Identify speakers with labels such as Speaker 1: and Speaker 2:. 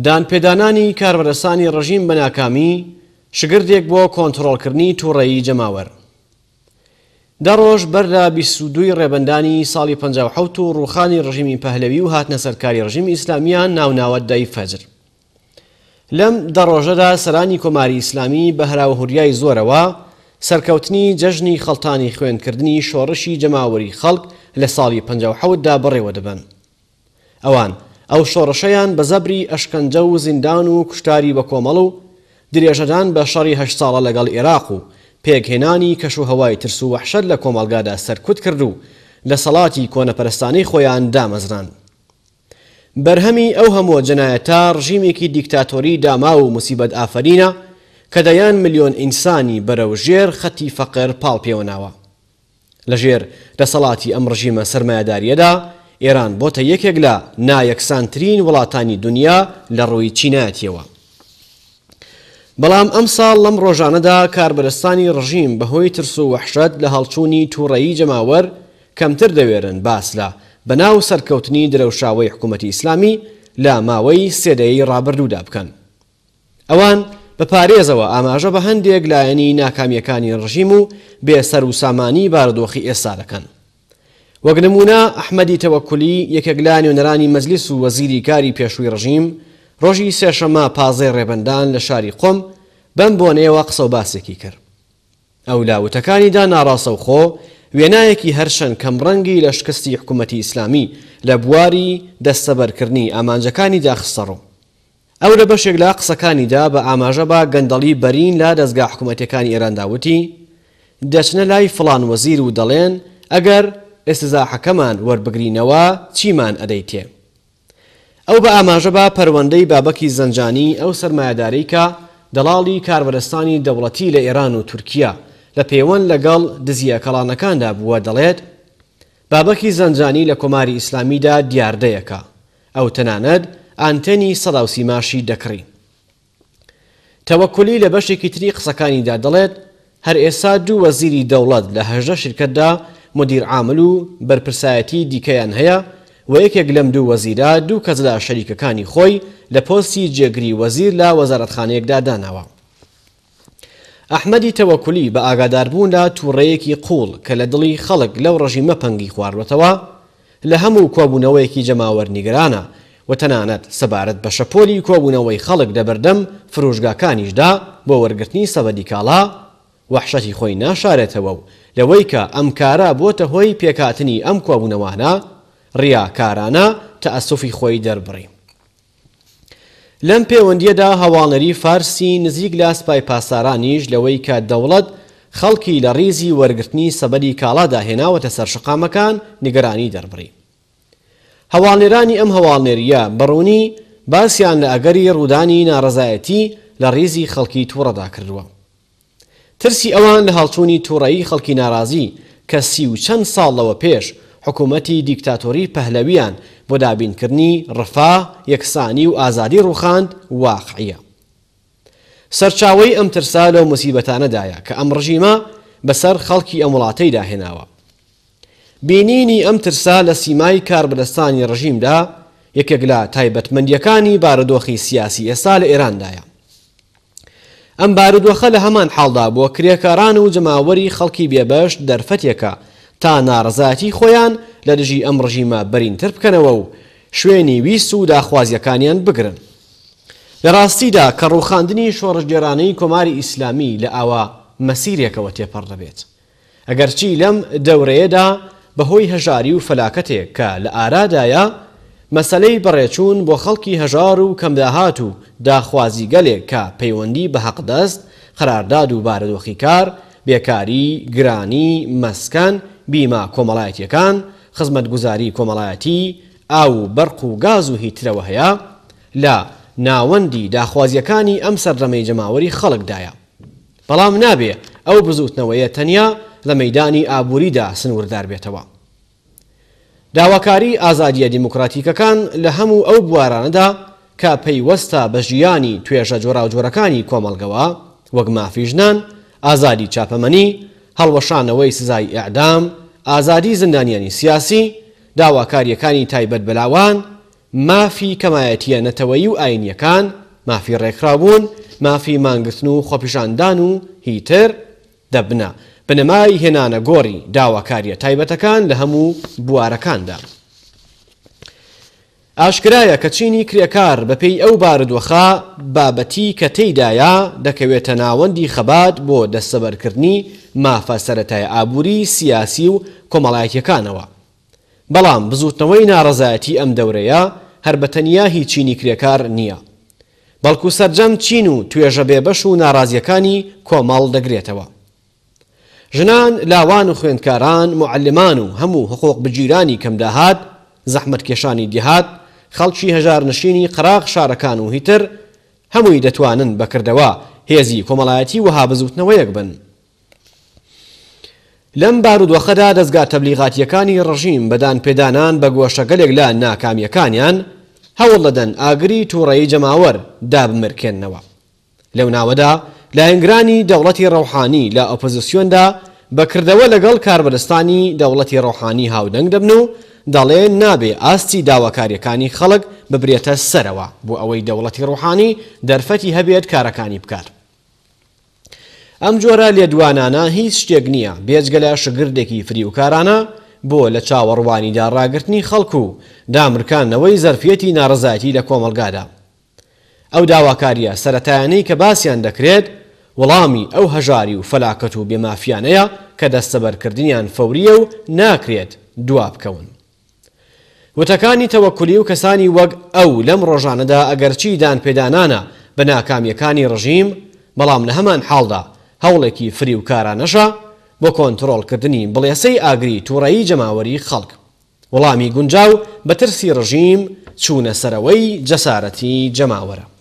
Speaker 1: دانپێدانانی کاربەرەسانی ڕژیم بە ناکامی شگردێک بۆ کۆنتترۆلکردنی تووڕێی جەماوەر. دەڕۆژ بەردا بیسودوی ڕێبندانی ساڵی 1950 و ڕوخانی ڕژیمی پەهلەوی و هاتنە سەرکاری ڕژیمی ئیسلامیان ناوناوە دای فەجر. لەم دەڕۆژەدا سەرانی کۆماری ئیسلامی بە هەراوە هوریای زۆرەوە، سەرکەوتنی جەژنی خەڵتانی خوێنکردنی شۆڕشی جەماوەری خەڵک لە ساڵی 1950دا بڕێوە دەبن. ئەوان ئەو شۆڕەشەیان بە زەبری ئەشکەنجە و زیندان و کوشتاری بە کۆمەڵ و درێژەدان بە شەڕی هەشت ساڵە لەگەڵ عێراق و پێکهێنانی کەش و هەوای ترس و وەحشەد لە کۆمەلگادا سەرکوت کرد و لە سەڵاتی کۆنەپەرستانی خۆیان دامەزران. بەرهەمی ئەو هەموو جەنایەتە ڕژیمێکی دیکتاتۆری داما و مسیبەت ئافرینە کە دەیان میلیۆن ئینسانی بەرەو ژێر خەتی فەقەر پاڵ پێوەناوە. لە ژێر دەسەڵاتی ئەم ڕژیمە سرمایهداریەدا ئێران بۆتە یەکێک لە نایەکسانترین وڵاتانی دنیا لە ڕووی چیناتیەوە. بەڵام ئەم ساڵ لەم ڕۆژانەدا کاربەرستانی ڕژیم بەهۆی ترس و وحشت لە هەڵچوونی تووڕەیی جەماوەر کەمتر دەوێرن باس لە بەناو سەرکەوتنی درەوشاوی حکوومەتی ئیسلامی لە ماوەی سێدەی ڕابردوودا بکەن. ئەوان بە پارێزەوە ئاماژە بە هەندێک لایەنی ناکامیەکانی ڕژیم و بێسەر و سامانی بارودۆخی ئێستا دەکەن. وەگنمونە ئەحمەدی تەوەکولی یەکەگلانی و نەرانی مەزلیس و وەزیری کاری پێشووی ڕژیم ڕۆژی سێشەما پازەی ڕێبندان لە شاری قۆم بەم بۆ نێوە قسە و باسێکی کرد ئەو لاوتەکانیدا ناڕاستە و خۆ وێنایەکی هەرشەن کەمڕەنگی لە شکستی حکوومەتی ئیسلامی لە بواری دەستەبەرکردنی ئامانجەکانی داخستەڕۆ ئەو لە بەشێک لا قسەکانیدا بە ئاماژە بە گەندەڵی بەرین لا دەستگا حکوومەتەکانی ئێرانداوتی دەچنە لای فلان وەزیر و دەڵێن ئەگەر ئێسزا حەکەمان وەربگرینەوە چیمان ئەدەیتێ. ئەو بە ئاماژە بە پەروەندەی بابەکی زەنجانی ئەو سرمایهداری کە دەڵاڵی کاربەرستانی دەوڵەتی لە ئێران و تورکیا لە پەیوەند لەگەڵ دزیە کەڵانەکاندا بووە دەڵێت، بابەکی زەنجانی لە کۆماری ئیسلامیدا دیاردەیەەکە، ئەو تەنانەت ئانتەنی سەداوسی ماشی دەکڕی. تەوەکلی لە بەشێکی تری قسەکانیدا دەڵێت هەر ئێسا دوو وەزیری دەوڵەت لە هەژە شرکتدا مدیر عامل و بەرپرسایەتی دیکەیان هەیە و یەکێک لەم دوو وەزیرا دوو کەس لە شەریکەکانی خۆی لە پۆستی جێگری وەزیر لە وەزارەتخانەیەکدا داناوە. ئەحمەدی تەوەکولی بە ئاگاداربووندا تووڕەیەکی قوڵ کە لە دڵی خەڵک لەو ڕژیمە پەنگی خواردەوە لە هەموو کۆبوونەوەیەکی جەماوەرنیگرانە و تەنانەت سەبارەت بە شەپۆلی کۆبوونەوەی خەڵک دەبەردەم فرۆژگاکانیشدا بۆ وەرگرتنی سەبەدی کاڵا وحشەتی خۆی ناشارێتەوە و لەوەی کە ئەم کارە بۆتە هۆی پێکاتنی ئەم کۆبوونەوانە ڕیاکارانە تەئەسوفی خۆی دەربڕی. لەم پەیوەندیەدا هەواڵەری فارسی نزیک لاسپای پاسارانیش لەوەی کە دەوڵەت خەڵکی لە ڕیزی وەرگرتنی سەبەری کاڵادا هێناوەتە سەر شقامەکان نیگەرانی دەربڕی. هەواڵێرانی ئەم هەواڵنێریە بڕوونی باسییان لە ئەگەری ڕوودانی ناڕزایەتی لە ڕیزی خەڵکی تووڕەدا کردووە. ترسی ئەوان لە هەڵچوونی تووڕایی خەڵکی ناڕازی کە سی و چەند ساڵەوە پێش حکوومەتی دیکتاتۆری پەهلەویان بۆ دابینکردنی ڕفا یەکسانی و ئازادی ڕوخاند واقعە. سەرچاوی ئەم ترسا لەو مسیبەتانەدایە کە ئەم ڕژیمە بەسەر خەڵکی ئەم وڵاتەی داهێناوە. بینینی ئەم ترسا لە سیمای کاربدەستانی ڕژیمدا یەکێک لە تایبەتمەندیەکانی بارەدۆخی سیاسی ئێستا لە ئێراندایە. ئەم بارودۆخە لە هەمان حاڵدا بۆ کرێکاران و جەماوەری خەڵکی بێبەش دەرفەتێکە تا ناڕزاتی خۆیان لە دژی ئەم ڕژیمە بەرینتر بکەنەوە و شوێنی ویست و داخوازیەکانیان بگرن. لە ڕاستیدا کە ڕوخاندنی شۆڕژگەرانەی کۆماری ئیسلامی لە ئاوا مەسیرێکەوە تێپەڕ دەبێت. ئەگەرچی لەم دەورەیەدا بەهۆی هەژاری و فەلاکەتێک کە لە ئارادایە مەسلەی بەڕێچوون بۆ خەڵکی هەژار و کەمداهات و داخوازی گەلێک کە پەیوەندی بە حەقدەست قرارداد و بارەدۆخی کار بێکاری گرانی مەسکەن بیما کۆمەڵایەتیەکان خزمەت گوزاری کۆمەڵایەتی ئاو بەرق و گاز و هیترەوە هەیە لە ناوەندی داخوازیەکانی ئەم سەردەمەی جەماوەری خەڵکدایە بەڵام نابێ ئەو بزوتنەوەیە تەنیا لە مەدانی ئابووریدا سنووردار بێتەوە داواکاری ئازادیە دیموکراتیکەکان لە هەموو ئەو بوارانەدا کە پەیوەستە بە ژیانی توێژە جۆراوجۆرەکانی کۆمەلگەوە وەک مافیژنان ئازادی چاپەمەنی هەڵوەشانەوەی سزای ئەعدام ئازادی زندانیانی سیاسی داواکاریەکانی تایبەت بەلاوان مافی کەمایەتیە نەتەوەی و ئاینیەکان مافی ڕێکخرابوون مافی مانگتن و خۆپیشاندان و هیتر دەبنە بنەمای هێنانە گۆڕی داواکاریە تایبەتەکان لە هەموو بوارەکاندا. ئاشکرایە کە چینی کرێکار بەپێی ئەو باردوەخا بابەتی کە تێدایە دەکەوێتە ناوەندی خەبات بۆ دەستەبەرکردنی مافە سەتای ئابووری سیاسی و کۆمەڵایەتەکانەوە. بەڵام بزوتنەوەی ناڕزایەتی ئەم دەورەیە هەر بەتەنیا هی چینی کرێکار نییە. بەڵکو سەررجەم چین و توێژە بێبەش و ناڕازیەکانی کۆمەڵ دەگرێتەوە. ژنان لاوان و خوێندکاران معلمان و هەموو حقوق بگیرانی کەمداهات زەحمت کێشانی دیهات خەڵکی هەژار نشینی قراغ شارەکان و هیتر هەمووی دەتوانن بەکردەوە هێزی کۆمەڵایەتی وها بزوتنەوەیەک بن. لەم بارودۆخەدا دەستگا تەبلیغاتیەکانی ڕژیم بەدان پێدانان بە گۆشەگەلێک لە ناکامیەکانیان هەوڵ دەدەن ئاگری تووڕەی جەماوەەر دابمرکێننەوە. لەو ناوەدا لایەنگرانی دەوڵەتی ڕەوحانی لە ئۆپۆزیسیۆندا بەکردەوە لەگەڵ کاربەدەستانی دەوڵەتی ڕۆحانی هاودەنگ دەبن و دەڵێن نابێ ئاستی داواکاریەکانی خەڵک ببرێتە سەرەوە بۆ ئەوەی دەوڵەتی ڕوحانی دەرفەتی هەبێت کارەکانی بکات. ئەم جۆرە لێدوانانە هیچ شتێک نییە بێجگەلە شگردێکی فریوکارانە بۆ لە چاوەڕوانیدا ڕاگررتنی خەڵکو و دامرکانەوەی زەرفەتی ناڕزایەتی لە کۆمەلگادا. ئەو داواکاریە سەتایانەی کە باسییان دەکرێت وەڵامی ئەو هەژاری و فەلاکەت و بێمافیانەیە کە دەستەبەرکردنیان فەوریە و ناکرێت دوا بکەون. وتەکانی تەوەکولی و کەسانی وەک ئەو لەم ڕۆژانەدا ئەگەرچی دان پێدانانە بە ناکامیەکانی ڕژیم بەڵام لە هەمان حاڵدا هەوڵێکی فری و کارانەشە بۆ کۆنتترۆلکردنی بڵێسەی ئاگری تووڕایی جەماوەری خەڵک وەڵامی گونجاو بە ترسی ڕژیم چوونە سەرەوەی جەسارەتی جەماوەرە